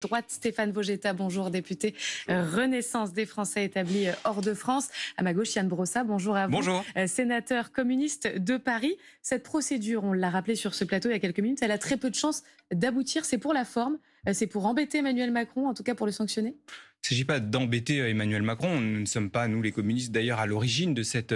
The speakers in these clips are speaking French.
droite, Stéphane Vogetta, bonjour député Renaissance des Français établis euh, hors de France. À ma gauche, Yann Brossa, bonjour à vous. Bonjour. Euh, sénateur communiste de Paris. Cette procédure, on l'a rappelé sur ce plateau il y a quelques minutes, elle a très peu de chances d'aboutir. C'est pour la forme, euh, c'est pour embêter Emmanuel Macron, en tout cas pour le sanctionner il ne s'agit pas d'embêter Emmanuel Macron. Nous ne sommes pas, nous les communistes d'ailleurs, à l'origine de cette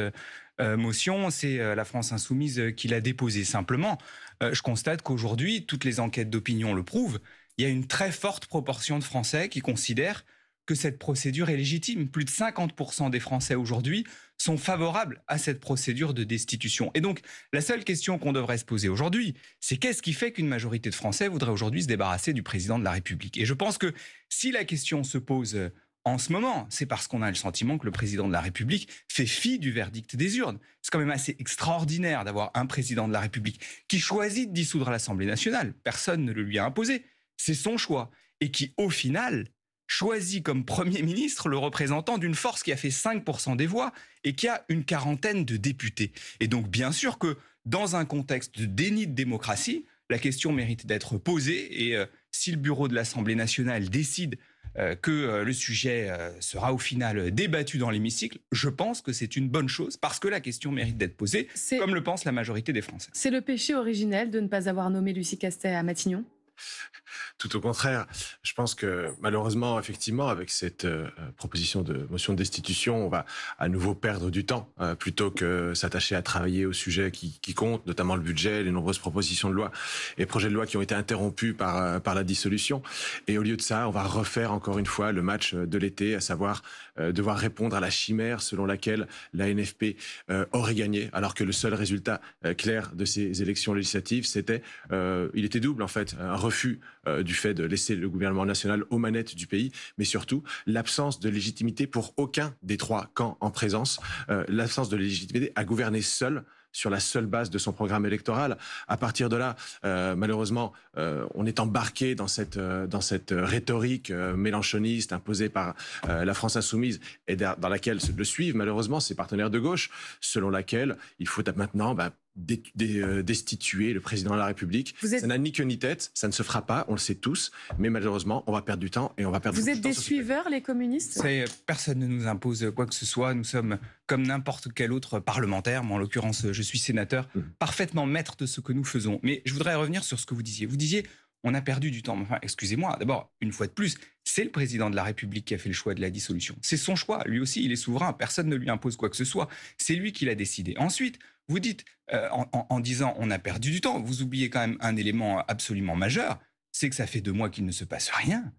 motion. C'est la France insoumise qui l'a déposée. Simplement, je constate qu'aujourd'hui, toutes les enquêtes d'opinion le prouvent, il y a une très forte proportion de Français qui considèrent que cette procédure est légitime. Plus de 50% des Français aujourd'hui sont favorables à cette procédure de destitution. Et donc, la seule question qu'on devrait se poser aujourd'hui, c'est qu'est-ce qui fait qu'une majorité de Français voudrait aujourd'hui se débarrasser du président de la République Et je pense que si la question se pose euh, en ce moment, c'est parce qu'on a le sentiment que le président de la République fait fi du verdict des urnes. C'est quand même assez extraordinaire d'avoir un président de la République qui choisit de dissoudre l'Assemblée nationale. Personne ne le lui a imposé c'est son choix, et qui, au final, choisit comme Premier ministre le représentant d'une force qui a fait 5% des voix et qui a une quarantaine de députés. Et donc, bien sûr que dans un contexte de déni de démocratie, la question mérite d'être posée et euh, si le bureau de l'Assemblée nationale décide euh, que euh, le sujet sera au final débattu dans l'hémicycle, je pense que c'est une bonne chose parce que la question mérite d'être posée, comme le pense la majorité des Français. C'est le péché originel de ne pas avoir nommé Lucie Castet à Matignon tout au contraire, je pense que malheureusement, effectivement, avec cette euh, proposition de motion de destitution, on va à nouveau perdre du temps euh, plutôt que s'attacher à travailler au sujet qui, compte, notamment le budget, les nombreuses propositions de loi et projets de loi qui ont été interrompus par, euh, par la dissolution. Et au lieu de ça, on va refaire encore une fois le match de l'été, à savoir devoir répondre à la chimère selon laquelle la NFP aurait gagné, alors que le seul résultat clair de ces élections législatives, c'était, il était double en fait, refus euh, du fait de laisser le gouvernement national aux manettes du pays, mais surtout l'absence de légitimité pour aucun des trois camps en présence, euh, l'absence de légitimité à gouverner seul sur la seule base de son programme électoral. À partir de là, euh, malheureusement, on est embarqué dans cette dans cette rhétorique mélanchoniste imposée par la France insoumise et dans laquelle le suivent malheureusement ses partenaires de gauche, selon laquelle il faut maintenant ben, euh, destituer le président de la République. Ça n'a ni queue ni tête, ça ne se fera pas, on le sait tous, mais malheureusement, on va perdre du temps et on va perdre Vous êtes des suiveurs, les communistes euh, Personne ne nous impose quoi que ce soit, nous sommes comme n'importe quel autre parlementaire, moi en l'occurrence je suis sénateur, mmh. parfaitement maître de ce que nous faisons. Mais je voudrais revenir sur ce que vous disiez. Vous disiez, on a perdu du temps. Enfin, excusez-moi, d'abord, une fois de plus, c'est le président de la République qui a fait le choix de la dissolution. C'est son choix, lui aussi, il est souverain, personne ne lui impose quoi que ce soit. C'est lui qui l'a décidé. Ensuite, vous dites, euh, en, disant on a perdu du temps, vous oubliez quand même un élément absolument majeur, c'est que ça fait deux mois qu'il ne se passe rien.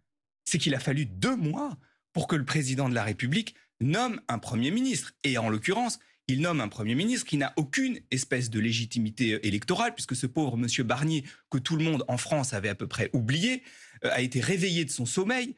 C'est qu'il a fallu deux mois pour que le président de la République nomme un Premier ministre. Et en l'occurrence, il nomme un Premier ministre qui n'a aucune espèce de légitimité euh, électorale, puisque ce pauvre M. Barnier, que tout le monde en France avait à peu près oublié, euh, a été réveillé de son sommeil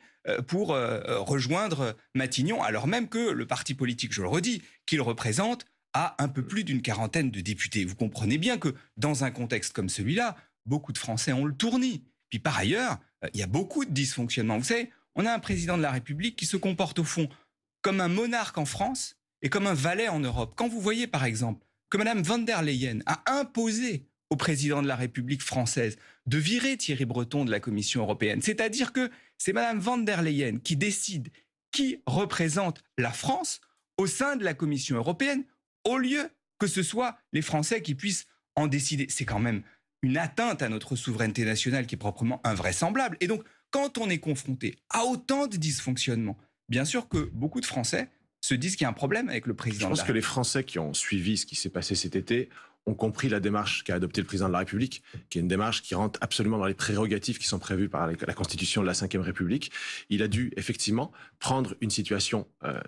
pour rejoindre Matignon, alors même que le parti politique, je le redis, qu'il représente à un peu plus d'une quarantaine de députés. Vous comprenez bien que dans un contexte comme celui-là, beaucoup de Français ont le tournis. Puis par ailleurs, euh, il y a beaucoup de dysfonctionnements. Vous savez, on a un président de la République qui se comporte au fond comme un monarque en France et comme un valet en Europe. Quand vous voyez par exemple que Mme van der Leyen a imposé au président de la République française de virer Thierry Breton de la Commission européenne, c'est-à-dire que c'est Mme van der Leyen qui décide qui représente la France au sein de la Commission européenne, au lieu que ce soit les Français qui puissent en décider. C'est quand même une atteinte à notre souveraineté nationale qui est proprement invraisemblable. Et donc, quand on est confronté à autant de dysfonctionnements, bien sûr que beaucoup de Français se disent qu'il y a un problème avec le président. Je pense que les Français qui ont suivi ce qui s'est passé cet été ont compris la démarche qu'a adoptée le président de la République, qui est une démarche qui rentre absolument dans les prérogatives qui sont prévues par la Constitution de la Ve République. Il a dû effectivement prendre une situation euh,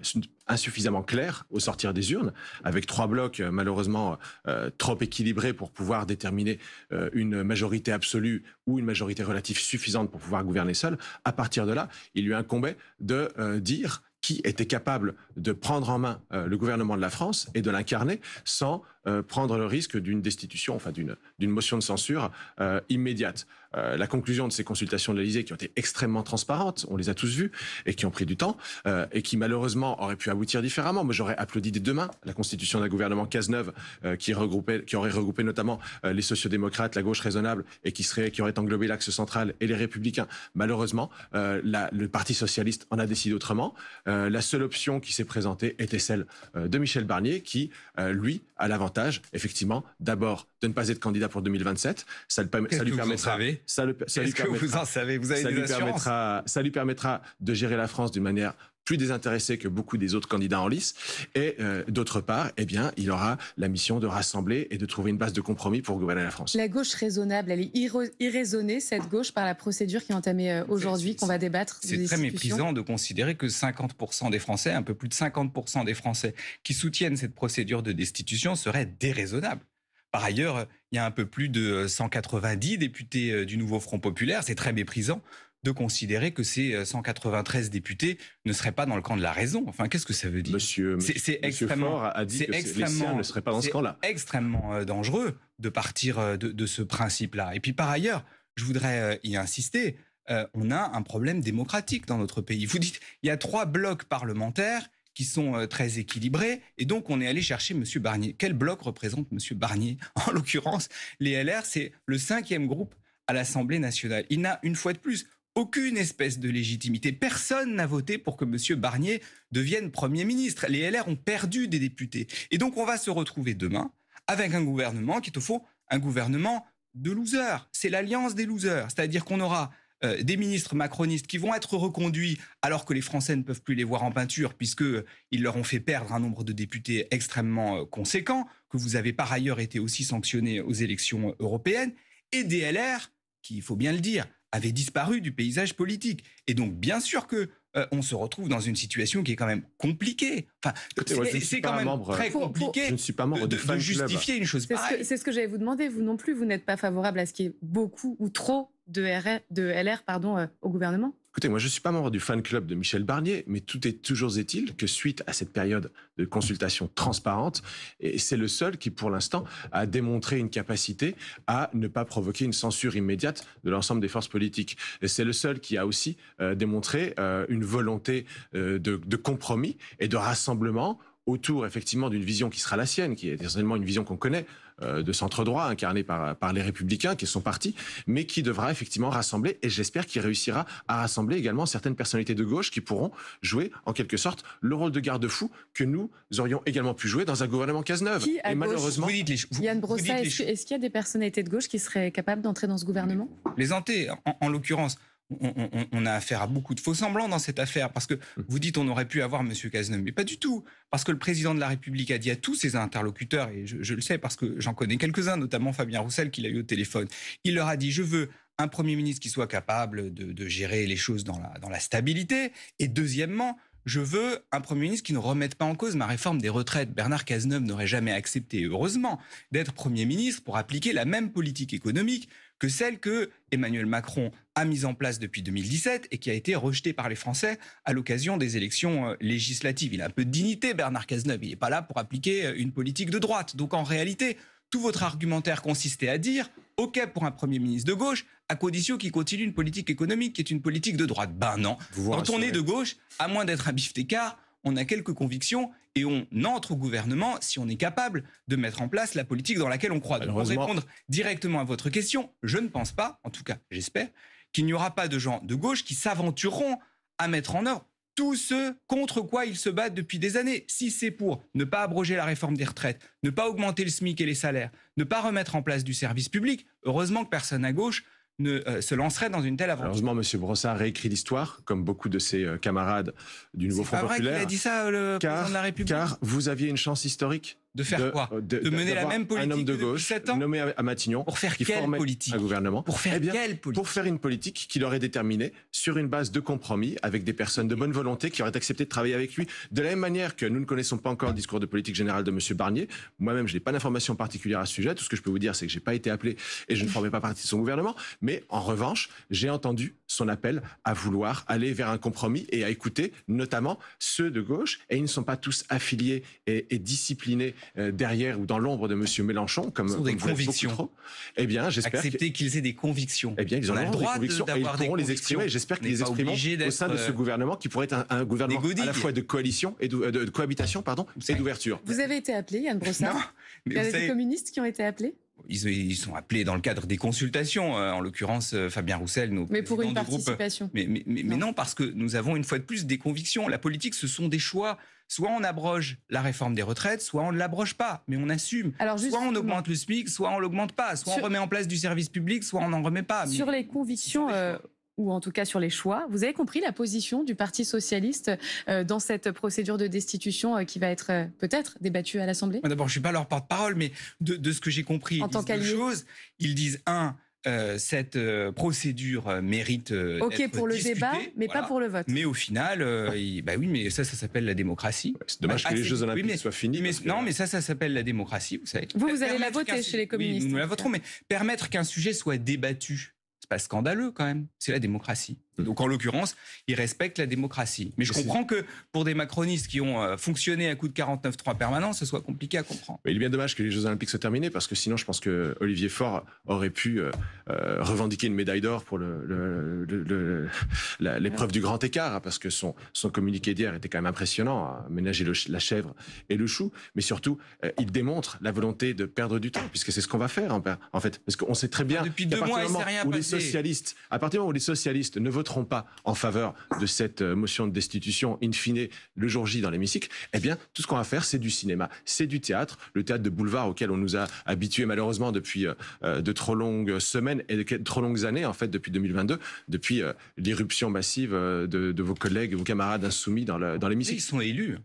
insuffisamment claire au sortir des urnes, avec trois blocs euh, malheureusement euh, trop équilibrés pour pouvoir déterminer une majorité absolue ou une majorité relative suffisante pour pouvoir gouverner seul. À partir de là, il lui incombait de dire qui était capable de prendre en main le gouvernement de la France et de l'incarner sans euh, prendre le risque d'une destitution, enfin d'une motion de censure euh, immédiate. Euh, la conclusion de ces consultations de l'Elysée qui ont été extrêmement transparentes, on les a tous vues, et qui ont pris du temps, et qui malheureusement auraient pu aboutir différemment. Moi j'aurais applaudi dès demain la constitution d'un gouvernement Cazeneuve qui, regroupait, qui aurait regroupé notamment les sociodémocrates, la gauche raisonnable, et qui, serait, qui aurait englobé l'axe central et les républicains. Malheureusement, le Parti socialiste en a décidé autrement. la seule option qui s'est présentée était celle de Michel Barnier qui, lui, a l'avantage effectivement, d'abord, de ne pas être candidat pour 2027. Ça, ça lui permettra, Ça lui permettra de gérer la France d'une manière plus désintéressé que beaucoup des autres candidats en lice. Et euh, d'autre part, eh bien, il aura la mission de rassembler et de trouver une base de compromis pour gouverner la France. La gauche raisonnable, elle est irraisonnée, cette gauche, par la procédure qui est entamée euh, aujourd'hui, qu'on va débattre. C'est très méprisant de considérer que 50% des Français, un peu plus de 50% des Français qui soutiennent cette procédure de destitution seraient déraisonnables. Par ailleurs, il y a un peu plus de 190 euh, députés du nouveau Front populaire. C'est très méprisant de considérer que ces 193 euh, députés ne seraient pas dans le camp de la raison. Enfin, qu'est-ce que ça veut dire Monsieur, c'est, extrêmement, a dit que ne seraient pas dans ce camp-là. extrêmement euh, dangereux de partir euh, de, ce principe-là. Et puis par ailleurs, je voudrais y insister, on a un problème démocratique dans notre pays. Vous dites, il y a trois blocs parlementaires qui sont très équilibrés. Et donc, on est allé chercher M. Barnier. Quel bloc représente M. Barnier En l'occurrence, les LR, c'est le cinquième groupe à l'Assemblée nationale. Il n'a, une fois de plus, aucune espèce de légitimité. Personne n'a voté pour que M. Barnier devienne Premier ministre. Les LR ont perdu des députés. Et donc on va se retrouver demain avec un gouvernement qui est au fond un gouvernement de losers. C'est l'alliance des losers. C'est-à-dire qu'on aura euh, des ministres macronistes qui vont être reconduits alors que les Français ne peuvent plus les voir en peinture puisqu'ils euh, leur ont fait perdre un nombre de députés extrêmement euh, conséquent, que vous avez par ailleurs été aussi sanctionnés aux élections européennes, et des LR qui, il faut bien le dire, avait disparu du paysage politique. Et donc, bien sûr que euh, on se retrouve dans une situation qui est quand même compliquée. Enfin, c'est quand même euh, très compliqué je ne suis pas de, justifier une chose pareille. C'est ce que, j'avais j'allais vous demander. Vous non plus, vous n'êtes pas favorable à ce qu'il y ait beaucoup ou trop de, LR pardon, euh, au gouvernement Écoutez, moi, je ne suis pas membre du fan club de Michel Barnier, mais tout est toujours est-il que suite à cette période de consultation transparente, c'est le seul qui, pour l'instant, a démontré une capacité à ne pas provoquer une censure immédiate de l'ensemble des forces politiques. C'est le seul qui a aussi euh, démontré euh, une volonté euh, de, compromis et de rassemblement autour effectivement d'une vision qui sera la sienne, qui est certainement une vision qu'on connaît, euh, de centre droit incarné par, les républicains qui sont partis, mais qui devra effectivement rassembler, et j'espère qu'il réussira à rassembler également certaines personnalités de gauche qui pourront jouer en quelque sorte le rôle de garde-fou que nous aurions également pu jouer dans un gouvernement Cazeneuve. et malheureusement, Yann Brossa, est-ce qu'il y a des personnalités de gauche qui seraient capables d'entrer dans ce gouvernement Les antés, en l'occurrence on, a affaire à beaucoup de faux semblants dans cette affaire parce que hum. vous dites on aurait pu avoir M. Cazeneuve, mais pas du tout parce que le président de la République a dit à tous ses interlocuteurs et je, le sais parce que j'en connais quelques-uns, notamment Fabien Roussel qu'il l'a eu au téléphone. Il leur a dit je veux un premier ministre qui soit capable de, gérer les choses dans la, dans la stabilité et deuxièmement je veux un Premier ministre qui ne remette pas en cause ma réforme des retraites. Bernard Cazeneuve n'aurait jamais accepté, heureusement, d'être Premier ministre pour appliquer la même politique économique que celle que Emmanuel Macron a mise en place depuis 2017 et qui a été rejetée par les Français à l'occasion des élections euh, législatives. Il a un peu de dignité, Bernard Cazeneuve. Il n'est pas là pour appliquer euh, une politique de droite. Donc en réalité, tout votre argumentaire consistait à dire OK pour un Premier ministre de gauche, à condition qu'il continue une politique économique qui est une politique de droite. Ben non. Quand on est de gauche, à moins d'être un bif on a quelques convictions et on entre au gouvernement si on est capable de mettre en place la politique dans laquelle on croit. pour répondre directement à votre question, je ne pense pas, en tout cas j'espère, qu'il n'y aura pas de gens de gauche qui s'aventureront à mettre en œuvre tout ce contre quoi ils se battent depuis des années. Si c'est pour ne pas abroger la réforme des retraites, ne pas augmenter le SMIC et les salaires, ne pas remettre en place du service public, heureusement que personne à gauche ne euh, se lancerait dans une telle aventure. Heureusement, M. Brossard réécrit l'histoire, comme beaucoup de ses euh, camarades du Nouveau Front pas Populaire. Vrai a dit ça, le président de la République. Car vous aviez une chance historique de faire quoi euh, De, mener la même politique homme de gauche 7 nommé à Matignon pour faire qui quelle politique un gouvernement pour faire eh quelle politique pour faire une politique qui l'aurait déterminée sur une base de compromis avec des personnes de bonne volonté qui auraient accepté de travailler avec lui de la même manière que nous ne connaissons pas encore le discours de politique générale de monsieur Barnier moi-même je n'ai pas d'informations particulières à ce sujet tout ce que je peux vous dire c'est que j'ai pas été appelé et je ne formais pas partie de son gouvernement mais en revanche j'ai entendu son appel à vouloir aller vers un compromis et à écouter notamment ceux de gauche et ils ne sont pas tous affiliés et disciplinés euh, derrière ou dans l'ombre de Monsieur Mélenchon, comme, sont des eh bien, j'espère accepter qu'ils aient des convictions. Eh bien, ils ont le droit d'avoir des, les exprimer. J'espère qu'ils les exprimeront au sein de ce euh, gouvernement qui pourrait être un, gouvernement à la fois de coalition et de, cohabitation, pardon, et d'ouverture. Vous avez été appelé, Yann Brossard. il y a des communistes qui ont été appelés ils, sont appelés dans le cadre des consultations, euh, en l'occurrence euh, Fabien Roussel, nous. Mais pour une Groupe, mais, non. parce que nous avons une fois de plus des convictions. La politique, ce sont des choix. Soit on abroge la réforme des retraites, soit on ne l'abroge pas, mais on assume. Alors soit on augmente le SMIC, soit on l'augmente pas, soit on remet en place du service public, soit on n'en remet pas. Sur les convictions. Euh, ou en tout cas sur les choix. Vous avez compris la position du Parti socialiste euh, dans cette procédure de destitution euh, qui va être euh, peut-être débattue à l'Assemblée D'abord, je ne suis pas leur porte-parole, mais de, ce que j'ai compris, en ils disent deux choses. Ils disent, un, cette procédure mérite Ok pour le débat, mais pas pour le vote. Mais au final, bah oui, mais ça, ça s'appelle la démocratie. c'est dommage ah, que les Jeux Olympiques soient finis. non, mais ça, ça s'appelle la démocratie, vous savez. Vous, vous allez la voter chez les communistes. Oui, nous la voterons, mais permettre qu'un sujet soit débattu pas scandaleux quand même. C'est la démocratie. Mm. Donc en l'occurrence, ils respectent la démocratie. Mais je comprends que pour des macronistes qui ont euh, fonctionné à coup de 49-3 permanent, ce soit compliqué à comprendre. Il est bien dommage que les Jeux Olympiques soient terminés parce que sinon, je pense que Olivier Faure aurait pu euh, euh, revendiquer une médaille d'or pour l'épreuve du grand écart hein, parce que son, son communiqué d'hier était quand même impressionnant, à hein, ménager la chèvre et le chou. Mais surtout, il démontre la volonté de perdre du temps puisque c'est ce qu'on va faire en, fait. Parce qu'on sait très bien. Depuis deux mois, il ne rien passé socialistes, à partir du moment où les socialistes ne voteront pas en faveur de cette euh, motion de destitution, in fine, le jour J dans l'hémicycle, eh bien, tout ce qu'on va faire, c'est du cinéma, c'est du théâtre, le théâtre de boulevard auquel on nous a habitués malheureusement depuis euh, euh, de trop longues semaines et de trop longues années, en fait, depuis 2022, depuis l'irruption massive de, vos collègues, vos camarades insoumis dans l'hémicycle. Ils sont élus.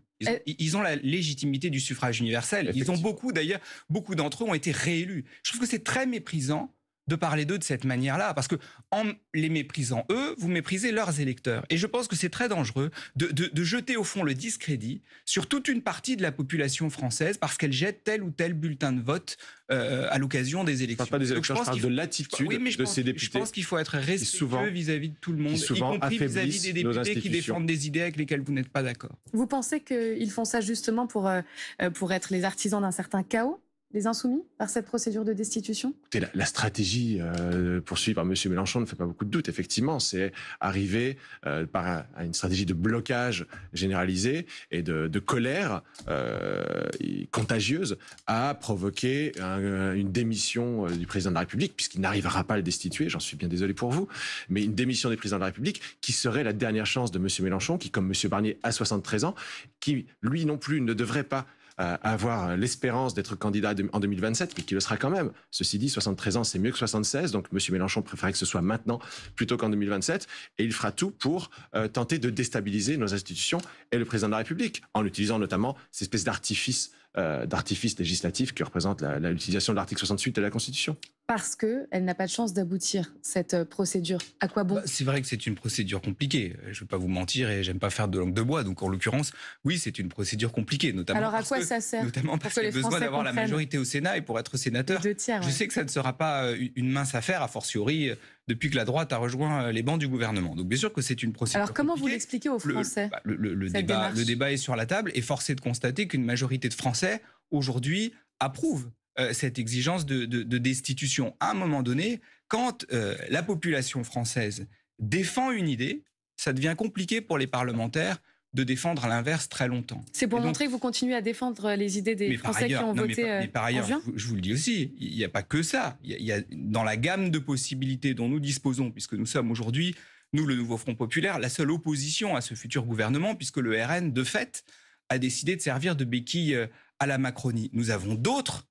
ils ont, la légitimité du suffrage universel. Ils ont beaucoup, d'ailleurs, beaucoup d'entre eux ont été réélus. Je trouve que c'est très méprisant de parler d'eux de cette manière-là, parce que en les méprisant eux, vous méprisez leurs électeurs. Et je pense que c'est très dangereux de, jeter au fond le discrédit sur toute une partie de la population française parce qu'elle jette tel ou tel bulletin de vote euh, à l'occasion des élections. Je parle pas de l'attitude de ces députés. Je pense qu'il faut être respectueux vis-à-vis de tout le monde, y compris vis-à-vis des députés qui défendent des idées avec lesquelles vous n'êtes pas d'accord. Vous pensez qu'ils font ça justement pour, euh, euh, pour être les artisans d'un certain chaos les insoumis par cette procédure de destitution la, stratégie euh, poursuivie par M. Mélenchon ne fait pas beaucoup de doute, effectivement. C'est arriver euh, par à une stratégie de blocage généralisé et de, colère euh, contagieuse à provoquer une démission du président de la République, puisqu'il n'arrivera pas à le destituer, j'en suis bien désolé pour vous, mais une démission des présidents de la République qui serait la dernière chance de M. Mélenchon, qui, comme M. Barnier, a 73 ans, qui, lui non plus, ne devrait pas avoir l'espérance d'être candidat en 2027 mais qui le sera quand même. Ceci dit, 73 ans, c'est mieux que 76, donc M. Mélenchon préférait que ce soit maintenant plutôt qu'en 2027, et il fera tout pour euh, tenter de déstabiliser nos institutions et le président de la République, en utilisant notamment ces espèces d'artifices euh, législatifs d'artifice qui représente l'utilisation de l'article 68 de la Constitution parce qu'elle n'a pas de chance d'aboutir, cette euh, procédure. À quoi bon bah, C'est vrai que c'est une procédure compliquée. Je ne vais pas vous mentir et j'aime pas faire de langue de bois. Donc, en l'occurrence, oui, c'est une procédure compliquée. Notamment Alors, à quoi ça sert Notamment parce qu'il y a besoin d'avoir la majorité au Sénat et pour être sénateur. tiers, Je sais que ça ne sera pas euh, une mince affaire, a fortiori, euh, depuis que la droite a rejoint les bancs du gouvernement. Donc, bien sûr que c'est une procédure Alors, comment vous l'expliquez aux Français bah, le, débat, le débat est sur la table et forcé de constater qu'une majorité de Français, aujourd'hui, approuve euh, cette exigence de, destitution. À un moment donné, quand euh, la population française défend une idée, ça devient compliqué pour les parlementaires de défendre à l'inverse très longtemps. C'est pour montrer que vous continuez à défendre euh, les idées des Français qui ont voté. Mais par, mais par ailleurs, Je, vous le dis aussi, il n'y a pas que ça. Il y, a dans la gamme de possibilités dont nous disposons, puisque nous sommes aujourd'hui, nous, le nouveau Front populaire, la seule opposition à ce futur gouvernement, puisque le RN, de fait, a décidé de servir de béquille à la Macronie. Nous avons d'autres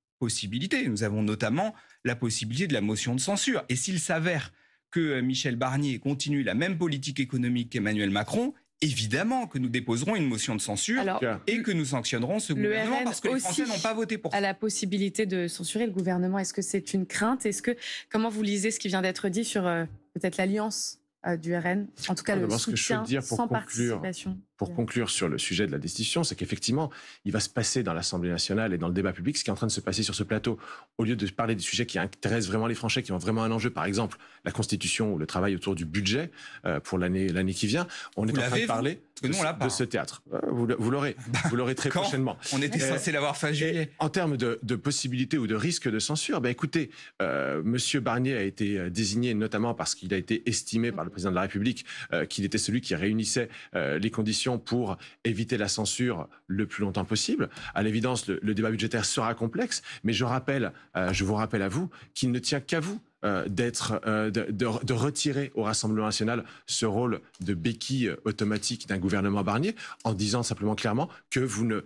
nous avons notamment la possibilité de la motion de censure. Et s'il s'avère que euh, Michel Barnier continue la même politique économique qu'Emmanuel Macron, évidemment que nous déposerons une motion de censure et que nous sanctionnerons ce gouvernement parce que les Français n'ont pas voté pour ça. À la possibilité de censurer le gouvernement, est-ce que c'est une crainte Est-ce que comment vous lisez ce qui vient d'être dit sur euh, peut-être l'alliance euh, du RN, en tout cas ah, le soutien je sans participation pour mm. conclure sur le sujet de la destitution, c'est qu'effectivement, il va se passer dans l'Assemblée nationale et dans le débat public ce qui est en train de se passer sur ce plateau. Au lieu de parler des sujets qui intéressent vraiment les Français, qui ont vraiment un enjeu, par exemple la Constitution ou le travail autour du budget euh, pour l'année l'année qui vient, on est en train de parler de, ce théâtre. Euh, vous l'aurez, bah, vous l'aurez très prochainement. On était censé l'avoir fin juillet. En termes de, possibilités ou de risques de censure, ben écoutez, euh, Monsieur Barnier a été désigné notamment parce qu'il a été estimé par le président de la République qu'il était celui qui réunissait les conditions pour éviter la censure le plus longtemps possible. À l'évidence, le, débat budgétaire sera complexe, mais je euh, je vous rappelle à vous qu'il ne tient qu'à vous euh, d'être, euh, de, retirer au Rassemblement national ce rôle de béquille euh, automatique d'un gouvernement Barnier en disant simplement clairement que vous ne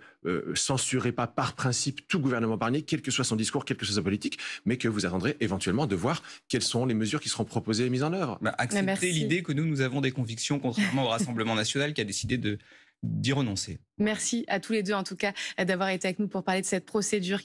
censurez pas par principe tout gouvernement Barnier, quel que soit son discours, quel que soit sa politique, mais que vous attendrez éventuellement de voir quelles sont les mesures qui seront proposées et mises en œuvre. Bah, accepter l'idée que nous, nous avons des convictions, contrairement au Rassemblement national qui a décidé d'y renoncer. Merci à tous les deux, en tout cas, d'avoir été avec nous pour parler de cette procédure.